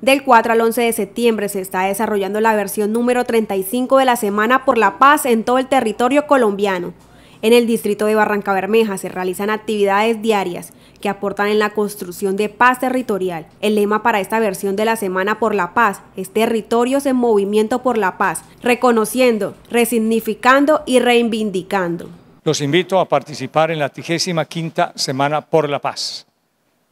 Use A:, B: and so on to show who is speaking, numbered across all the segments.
A: Del 4 al 11 de septiembre se está desarrollando la versión número 35 de la Semana por la Paz en todo el territorio colombiano. En el distrito de Barranca Bermeja se realizan actividades diarias que aportan en la construcción de paz territorial. El lema para esta versión de la Semana por la Paz es Territorios en Movimiento por la Paz, reconociendo, resignificando y reivindicando.
B: Los invito a participar en la 35 Semana por la Paz,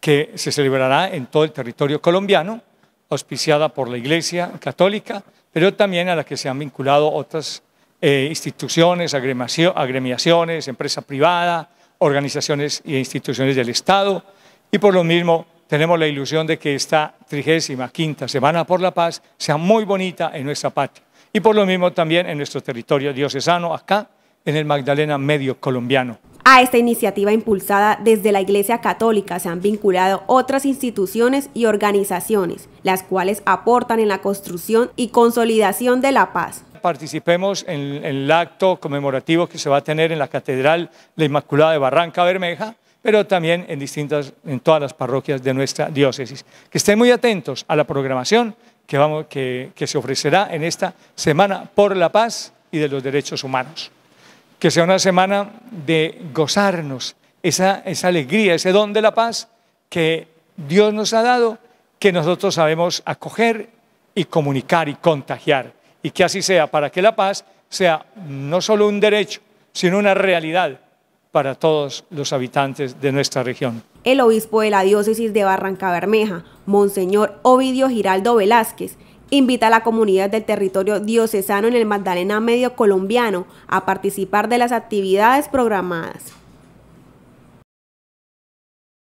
B: que se celebrará en todo el territorio colombiano auspiciada por la Iglesia Católica, pero también a la que se han vinculado otras eh, instituciones, agremiaciones, empresa privada, organizaciones e instituciones del Estado. Y por lo mismo tenemos la ilusión de que esta trigésima quinta Semana por la Paz sea muy bonita en nuestra patria. Y por lo mismo también en nuestro territorio diocesano, acá en el Magdalena Medio Colombiano.
A: A esta iniciativa impulsada desde la Iglesia Católica se han vinculado otras instituciones y organizaciones, las cuales aportan en la construcción y consolidación de la paz.
B: Participemos en, el acto conmemorativo que se va a tener en la Catedral La Inmaculada de Barranca Bermeja, pero también en, distintas, en todas las parroquias de nuestra diócesis. Que estén muy atentos a la programación que, que se ofrecerá en esta Semana por la Paz y de los Derechos Humanos que sea una semana de gozarnos esa, alegría, ese don de la paz que Dios nos ha dado, que nosotros sabemos acoger y comunicar y contagiar. Y que así sea, para que la paz sea no solo un derecho, sino una realidad para todos los habitantes de nuestra región.
A: El obispo de la diócesis de Barranca Bermeja, Monseñor Ovidio Giraldo Velázquez, Invita a la comunidad del territorio diocesano en el Magdalena Medio Colombiano a participar de las actividades programadas.